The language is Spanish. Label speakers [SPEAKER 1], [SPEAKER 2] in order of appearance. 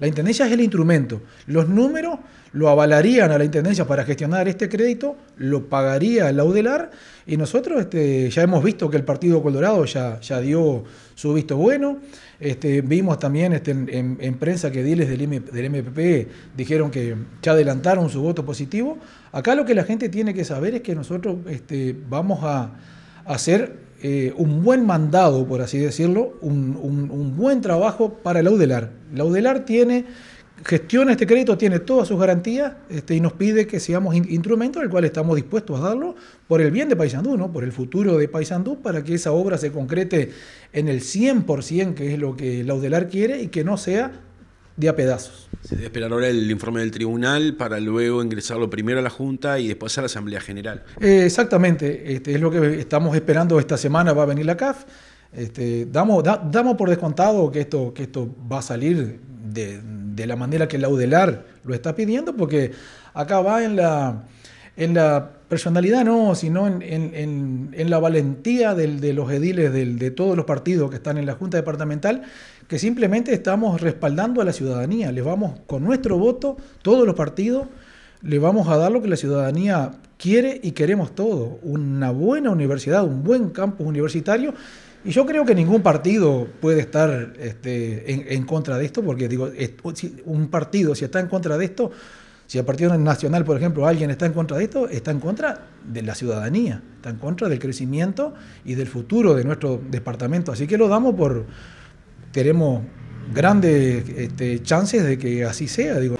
[SPEAKER 1] La Intendencia es el instrumento. Los números lo avalarían a la Intendencia para gestionar este crédito, lo pagaría la audelar y nosotros este, ya hemos visto que el Partido Colorado ya, dio su visto bueno. Este, vimos también este, en, prensa que diles del, del MPP dijeron que ya adelantaron su voto positivo. Acá lo que la gente tiene que saber es que nosotros vamos a hacer eh, un buen mandado, por así decirlo, un, buen trabajo para la UDELAR. La UDELAR tiene, gestiona este crédito, tiene todas sus garantías este, y nos pide que seamos instrumentos al cual estamos dispuestos a darlo por el bien de Paysandú, ¿no? por el futuro de Paysandú, para que esa obra se concrete en el 100%, que es lo que la UDELAR quiere, y que no sea de pedazos.
[SPEAKER 2] Se debe esperar ahora el informe del tribunal para luego ingresarlo primero a la Junta y después a la Asamblea General.
[SPEAKER 1] Eh, exactamente, este, es lo que estamos esperando esta semana, va a venir la CAF. Este, damos, damos por descontado que esto, que esto va a salir de, la manera que el UDELAR lo está pidiendo, porque acá va en la, en la personalidad no, sino en, la valentía de los ediles de todos los partidos que están en la Junta Departamental, que simplemente estamos respaldando a la ciudadanía. Les vamos, con nuestro voto, todos los partidos, le vamos a dar lo que la ciudadanía quiere y queremos todo. Una buena universidad, un buen campus universitario. Y yo creo que ningún partido puede estar este, en, contra de esto, porque digo, un partido si está en contra de esto, si a partir Nacional, por ejemplo, alguien está en contra de esto, está en contra de la ciudadanía, está en contra del crecimiento y del futuro de nuestro departamento. Así que lo damos por, tenemos grandes este, chances de que así sea. Digo,